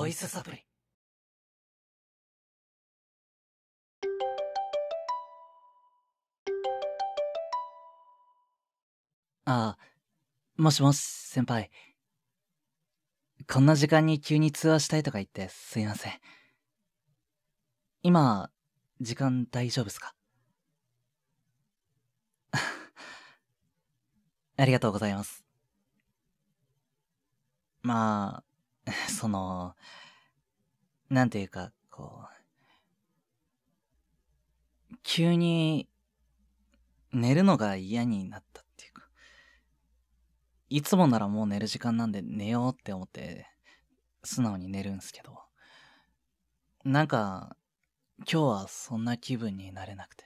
ボイスサプリああもしもし先輩こんな時間に急に通話したいとか言ってすいません今時間大丈夫っすか ありがとうございますまあ その、なんていうか、こう、急に寝るのが嫌になったっていうか、いつもならもう寝る時間なんで寝ようって思って、素直に寝るんすけど、なんか、今日はそんな気分になれなくて。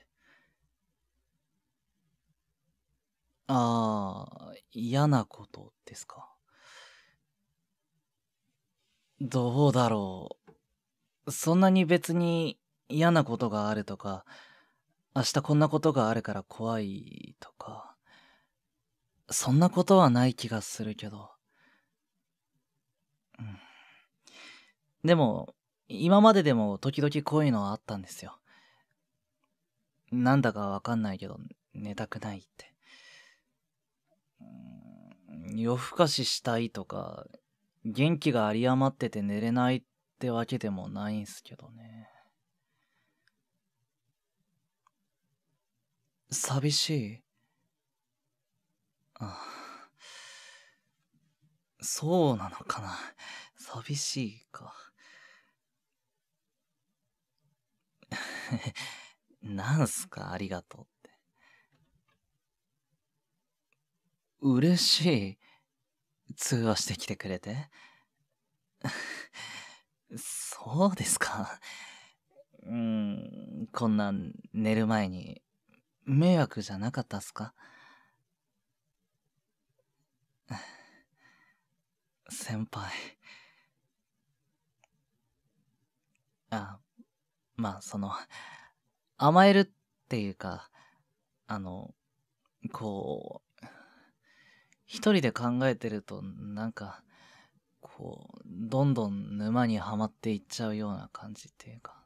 ああ、嫌なことですかどうだろう。そんなに別に嫌なことがあるとか、明日こんなことがあるから怖いとか、そんなことはない気がするけど。うん、でも、今まででも時々こういうのはあったんですよ。なんだかわかんないけど、寝たくないって。夜更かししたいとか、元気が有り余ってて寝れないってわけでもないんすけどね。寂しいあそうなのかな。寂しいか。なんすか、ありがとうって。嬉しい。通話してきてくれて。そうですか。うん、こんな寝る前に迷惑じゃなかったっすか先輩。あ、まあその、甘えるっていうか、あの、こう一人で考えてるとなんかこうどんどん沼にはまっていっちゃうような感じっていうか、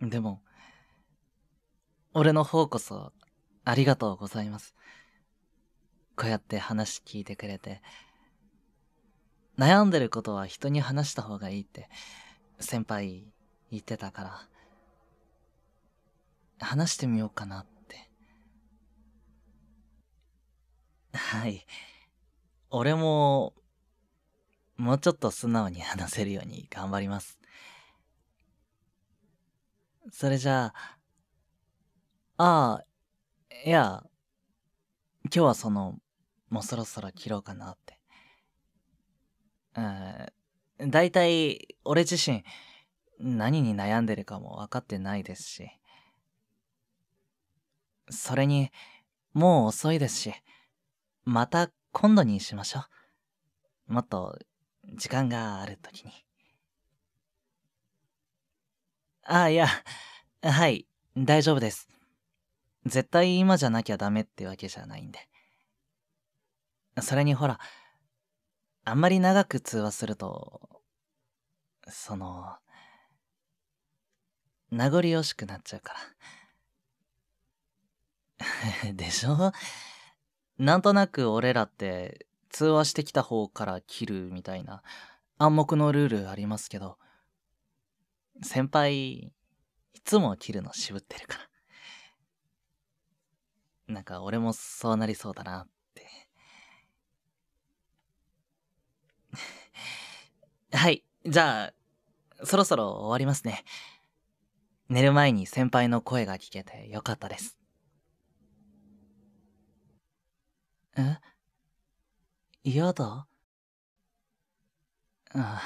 うん、でも俺の方こそありがとうございますこうやって話聞いてくれて悩んでることは人に話した方がいいって先輩言ってたから話してみようかなって。はい。俺も、もうちょっと素直に話せるように頑張ります。それじゃあ、ああ、いや、今日はその、もうそろそろ切ろうかなって。うん、だいたい俺自身、何に悩んでるかも分かってないですし。それに、もう遅いですし、また今度にしましょう。もっと、時間がある時に。ああ、いや、はい、大丈夫です。絶対今じゃなきゃダメってわけじゃないんで。それにほら、あんまり長く通話すると、その、名残惜しくなっちゃうから。でしょなんとなく俺らって通話してきた方から切るみたいな暗黙のルールありますけど、先輩、いつも切るの渋ってるから。なんか俺もそうなりそうだなって。はい、じゃあ、そろそろ終わりますね。寝る前に先輩の声が聞けてよかったです。え嫌だあ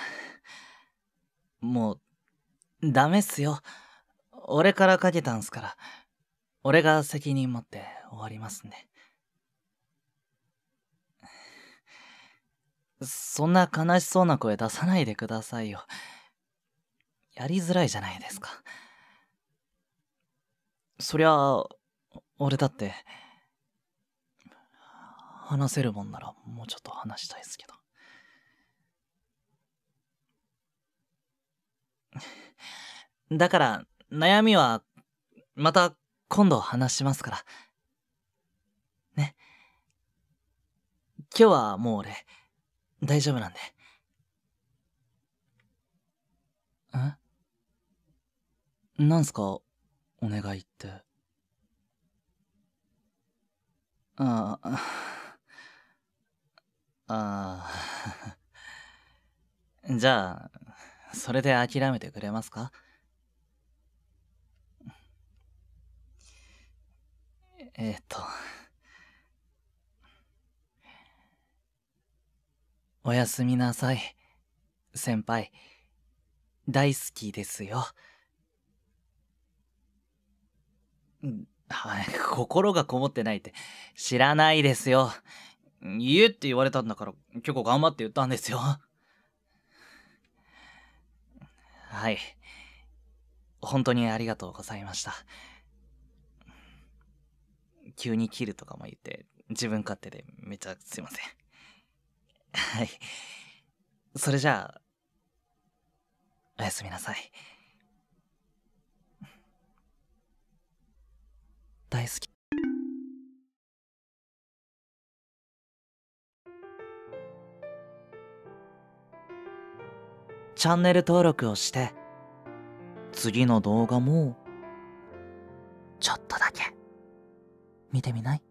もう、ダメっすよ。俺からかけたんすから。俺が責任持って終わりますんで。そんな悲しそうな声出さないでくださいよ。やりづらいじゃないですか。そりゃ俺だって、話せるもんならもうちょっと話したいですけど。だから、悩みは、また今度話しますから。ね。今日はもう俺、大丈夫なんで。えなんすか、お願いって。ああ。ああ。じゃあ、それで諦めてくれますかえっと。おやすみなさい、先輩。大好きですよ。はい、心がこもってないって知らないですよ。言えって言われたんだから結構頑張って言ったんですよ。はい。本当にありがとうございました。急に切るとかも言って、自分勝手でめちゃすいません。はい。それじゃあ、おやすみなさい。大好き。チャンネル登録をして次の動画もちょっとだけ見てみない